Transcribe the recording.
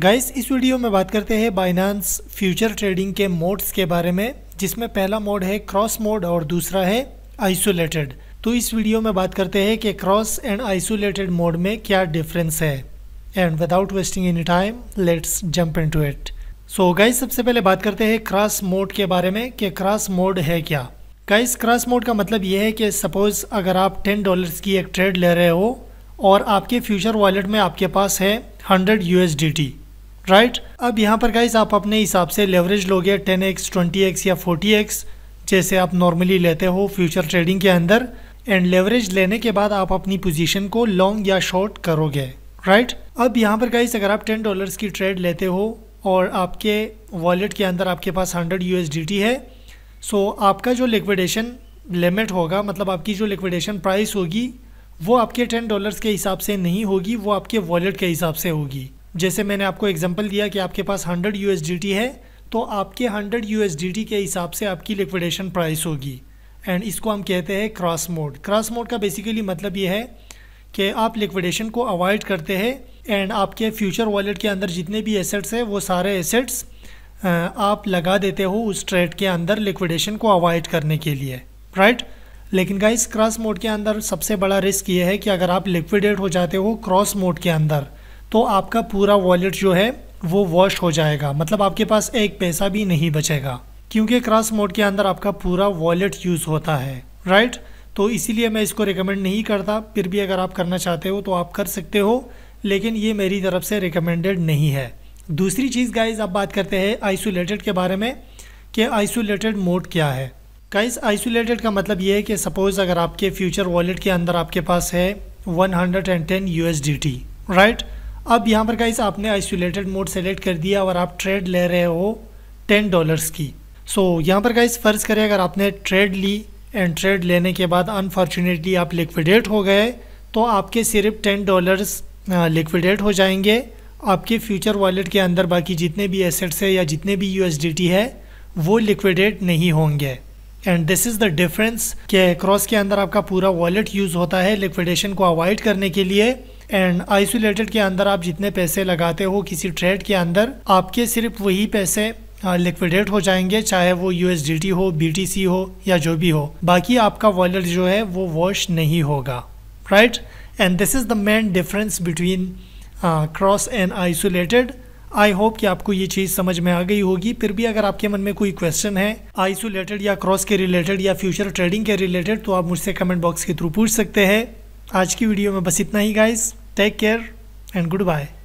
Guys इस video में बात करते हैं बाइनांस फ्यूचर ट्रेडिंग के मोड्स के बारे में जिसमें पहला मोड है क्रॉस मोड और दूसरा है आइसोलेटेड तो इस वीडियो में बात करते हैं कि क्रॉस एंड आइसोलेटेड मोड में क्या डिफरेंस है and without wasting any time let's jump into it so guys सबसे पहले बात करते हैं क्रॉस मोड के बारे में कि क्रॉस मोड है क्या गाइस क्रॉस मोड का मतलब यह है कि सपोज अगर आप टेन डॉलर्स की एक ट्रेड ले रहे हो और आपके फ्यूचर वॉलेट में आपके पास है हंड्रेड यू राइट right? अब यहाँ पर गाइज आप अपने हिसाब से लेवरेज लोगे टेन एक्स ट्वेंटी एक्स या फोर्टी एक्स जैसे आप नॉर्मली लेते हो फ्यूचर ट्रेडिंग के अंदर एंड लेवरेज लेने के बाद आप अपनी पोजीशन को लॉन्ग या शॉर्ट करोगे राइट right? अब यहाँ पर गाइज अगर आप टेन डॉलर्स की ट्रेड लेते हो और आपके वॉलेट के अंदर आपके पास हंड्रेड यू है सो so, आपका जो लिक्विडेशन लिमिट होगा मतलब आपकी जो लिक्विडेशन प्राइस होगी वो आपके टेन डॉलर्स के हिसाब से नहीं होगी वो आपके वॉलेट के हिसाब से होगी जैसे मैंने आपको एग्जांपल दिया कि आपके पास 100 यू है तो आपके 100 यू के हिसाब से आपकी लिक्विडेशन प्राइस होगी एंड इसको हम कहते हैं क्रॉस मोड क्रॉस मोड का बेसिकली मतलब ये है कि आप लिक्विडेशन को अवॉइड करते हैं एंड आपके फ्यूचर वॉलेट के अंदर जितने भी एसेट्स हैं वो सारे एसेट्स आप लगा देते हो उस ट्रेड के अंदर लिक्विडेशन को अवॉइड करने के लिए राइट right? लेकिन गाइस क्रॉस मोड के अंदर सबसे बड़ा रिस्क ये है कि अगर आप लिक्विडेट हो जाते हो क्रॉस मोड के अंदर तो आपका पूरा वॉलेट जो है वो वॉश हो जाएगा मतलब आपके पास एक पैसा भी नहीं बचेगा क्योंकि क्रॉस मोड के अंदर आपका पूरा वॉलेट यूज़ होता है राइट तो इसीलिए मैं इसको रिकमेंड नहीं करता फिर भी अगर आप करना चाहते हो तो आप कर सकते हो लेकिन ये मेरी तरफ से रिकमेंडेड नहीं है दूसरी चीज़ गाइज आप बात करते हैं आइसोलेटेड के बारे में कि आइसोलेटेड मोड क्या है गाइज आइसोलेटेड का मतलब ये है कि सपोज़ अगर आपके फ्यूचर वॉलेट के अंदर आपके पास है one hundred D T right right? अब यहाँ पर गाइस आपने आइसोलेटेड मोड सेलेक्ट कर दिया और आप ट्रेड ले रहे हो टेन डॉलर्स की सो so, यहाँ पर गाइस फ़र्ज़ करें अगर आपने ट्रेड ली एंड ट्रेड लेने के बाद अनफॉर्चुनेटली आप लिक्विडेट हो गए तो आपके सिर्फ टेन डॉलर्स लिक्विडेट हो जाएंगे आपके फ्यूचर वॉलेट के अंदर बाकी जितने भी एसेट्स है या जितने भी यू है वो लिक्विडेट नहीं होंगे and this is the difference के क्रॉस के अंदर आपका पूरा वॉलेट यूज़ होता है लिक्विडेशन को अवॉइड करने के लिए एंड आइसोलेटेड के अंदर आप जितने पैसे लगाते हो किसी ट्रेड के अंदर आपके सिर्फ वही पैसे लिक्विडेट हो जाएंगे चाहे वो यू हो बी हो या जो भी हो बाकी आपका वॉलेट जो है वो वॉश नहीं होगा right and this is the main difference between cross and isolated I hope कि आपको ये चीज़ समझ में आ गई होगी फिर भी अगर आपके मन में कोई क्वेश्चन है आइसोलेटेड या क्रॉस के रिलेटेड या फ्यूचर ट्रेडिंग के रिलेटेड तो आप मुझसे कमेंट बॉक्स के थ्रू पूछ सकते हैं आज की वीडियो में बस इतना ही guys take care and good bye